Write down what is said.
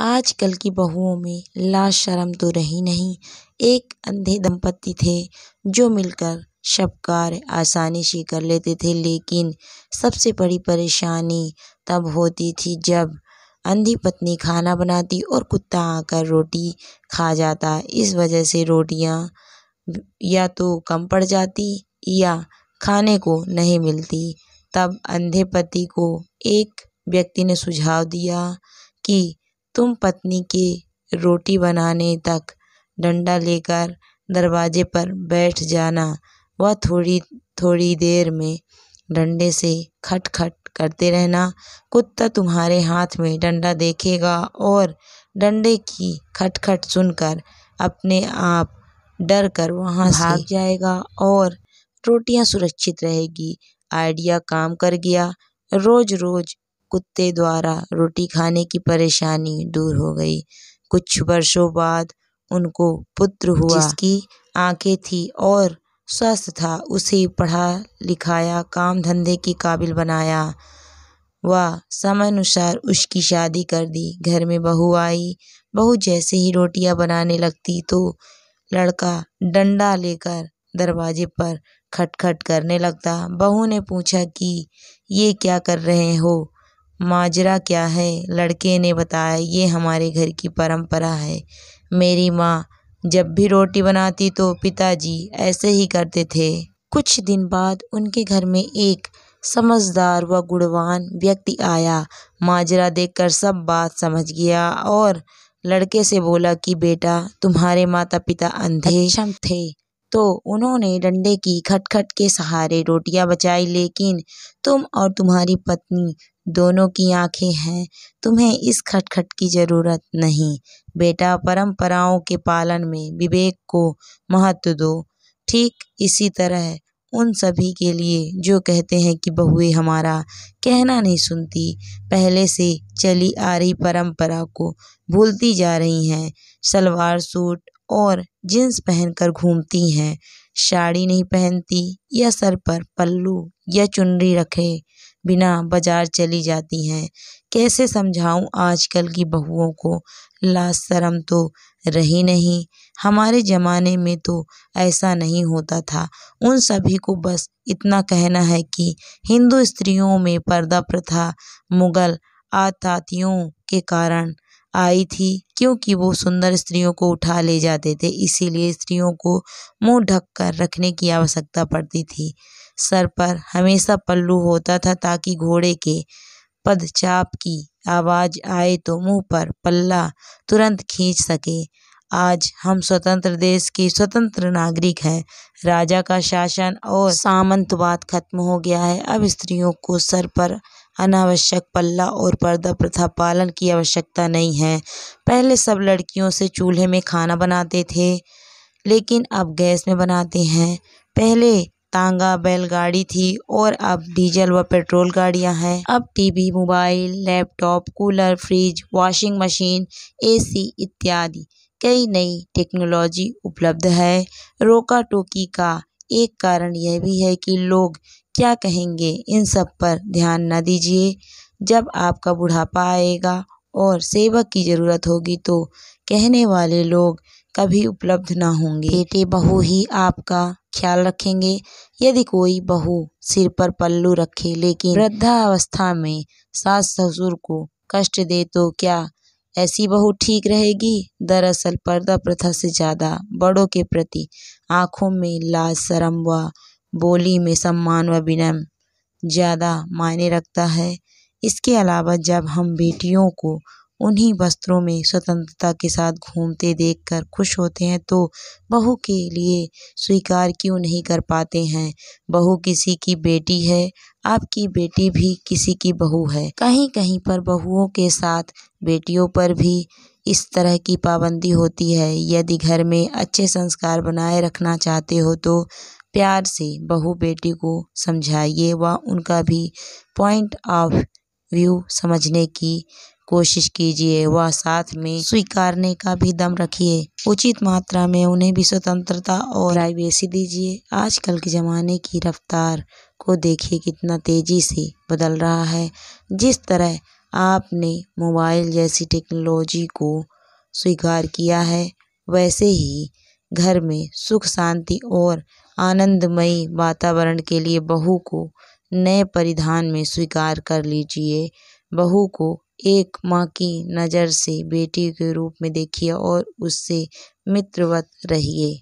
आजकल की बहुओं में शर्म तो रही नहीं एक अंधे दंपति थे जो मिलकर सब कार्य आसानी से कर लेते थे लेकिन सबसे बड़ी परेशानी तब होती थी जब अंधी पत्नी खाना बनाती और कुत्ता आकर रोटी खा जाता इस वजह से रोटियां या तो कम पड़ जाती या खाने को नहीं मिलती तब अंधे पति को एक व्यक्ति ने सुझाव दिया कि तुम पत्नी की रोटी बनाने तक डंडा लेकर दरवाजे पर बैठ जाना वह थोड़ी थोड़ी देर में डंडे से खट खट करते रहना कुत्ता तुम्हारे हाथ में डंडा देखेगा और डंडे की खट खट सुनकर अपने आप डर कर वहाँ भाग जाएगा और रोटियाँ सुरक्षित रहेगी आइडिया काम कर गया रोज़ रोज़ कुत्ते द्वारा रोटी खाने की परेशानी दूर हो गई कुछ वर्षों बाद उनको पुत्र हुआ जिसकी आँखें थीं और स्वस्थ था उसे पढ़ा लिखाया काम धंधे के काबिल बनाया व अनुसार उसकी शादी कर दी घर में बहू आई बहू जैसे ही रोटियां बनाने लगती तो लड़का डंडा लेकर दरवाजे पर खटखट करने लगता बहू ने पूछा कि ये क्या कर रहे हो माजरा क्या है लड़के ने बताया ये हमारे घर की परंपरा है मेरी माँ जब भी रोटी बनाती तो पिताजी ऐसे ही करते थे कुछ दिन बाद उनके घर में एक समझदार व गुणवान व्यक्ति आया माजरा देखकर सब बात समझ गया और लड़के से बोला कि बेटा तुम्हारे माता पिता अंधे थे तो उन्होंने डंडे की खटखट के सहारे रोटियां बचाई लेकिन तुम और तुम्हारी पत्नी दोनों की आंखें हैं तुम्हें इस खटखट की ज़रूरत नहीं बेटा परंपराओं के पालन में विवेक को महत्व दो ठीक इसी तरह उन सभी के लिए जो कहते हैं कि बहुए हमारा कहना नहीं सुनती पहले से चली आ रही परंपरा को भूलती जा रही हैं सलवार सूट और जींस पहनकर घूमती हैं साड़ी नहीं पहनती या सर पर पल्लू या चुनरी रखे बिना बाज़ार चली जाती हैं कैसे समझाऊं आजकल की बहुओं को लाज शर्म तो रही नहीं हमारे ज़माने में तो ऐसा नहीं होता था उन सभी को बस इतना कहना है कि हिंदू स्त्रियों में पर्दा प्रथा मुग़ल आतातियों के कारण आई थी क्योंकि वो सुंदर स्त्रियों को उठा ले जाते थे इसीलिए स्त्रियों को मुंह ढक कर रखने की आवश्यकता पड़ती थी सर पर हमेशा पल्लू होता था ताकि घोड़े के पदचाप की आवाज़ आए तो मुँह पर पल्ला तुरंत खींच सके आज हम स्वतंत्र देश के स्वतंत्र नागरिक हैं राजा का शासन और सामंतवाद खत्म हो गया है अब स्त्रियों को सर पर अनावश्यक पल्ला और पर्दा प्रथा पालन की आवश्यकता नहीं है पहले सब लड़कियों से चूल्हे में खाना बनाते थे लेकिन अब गैस में बनाते हैं पहले तांगा बैलगाड़ी थी और अब डीजल व पेट्रोल गाड़ियां हैं अब TV mobile laptop cooler fridge washing machine AC इत्यादि कई नई टेक्नोलॉजी उपलब्ध है रोका टोकी का एक कारण यह भी है कि लोग क्या कहेंगे इन सब पर ध्यान न दीजिए जब आपका बुढ़ापा आएगा और सेवक की ज़रूरत होगी तो कहने वाले लोग कभी उपलब्ध ना होंगे बेटे बहू ही आपका ख्याल रखेंगे यदि कोई बहू सिर पर पल्लू रखे लेकिन वृद्धा अवस्था में सास ससुर को कष्ट दे तो क्या ऐसी बहू ठीक रहेगी दरअसल पर्दा प्रथा से ज़्यादा बड़ों के प्रति आंखों में लाज शरम व बोली में सम्मान व विनम ज़्यादा मायने रखता है इसके अलावा जब हम बेटियों को उन्हीं वस्त्रों में स्वतंत्रता के साथ घूमते देखकर खुश होते हैं तो बहू के लिए स्वीकार क्यों नहीं कर पाते हैं बहू किसी की बेटी है आपकी बेटी भी किसी की बहू है कहीं कहीं पर बहुओं के साथ बेटियों पर भी इस तरह की पाबंदी होती है यदि घर में अच्छे संस्कार बनाए रखना चाहते हो तो प्यार से बहू बेटी को समझाइए व उनका भी पॉइंट ऑफ व्यू समझने की कोशिश कीजिए व साथ में स्वीकारने का भी दम रखिए उचित मात्रा में उन्हें भी स्वतंत्रता और प्राइवेसी दीजिए आजकल के ज़माने की रफ्तार को देखिए कितना तेज़ी से बदल रहा है जिस तरह आपने मोबाइल जैसी टेक्नोलॉजी को स्वीकार किया है वैसे ही घर में सुख शांति और आनंदमयी वातावरण के लिए बहू को नए परिधान में स्वीकार कर लीजिए बहू को एक माँ की नज़र से बेटी के रूप में देखिए और उससे मित्रवत रहिए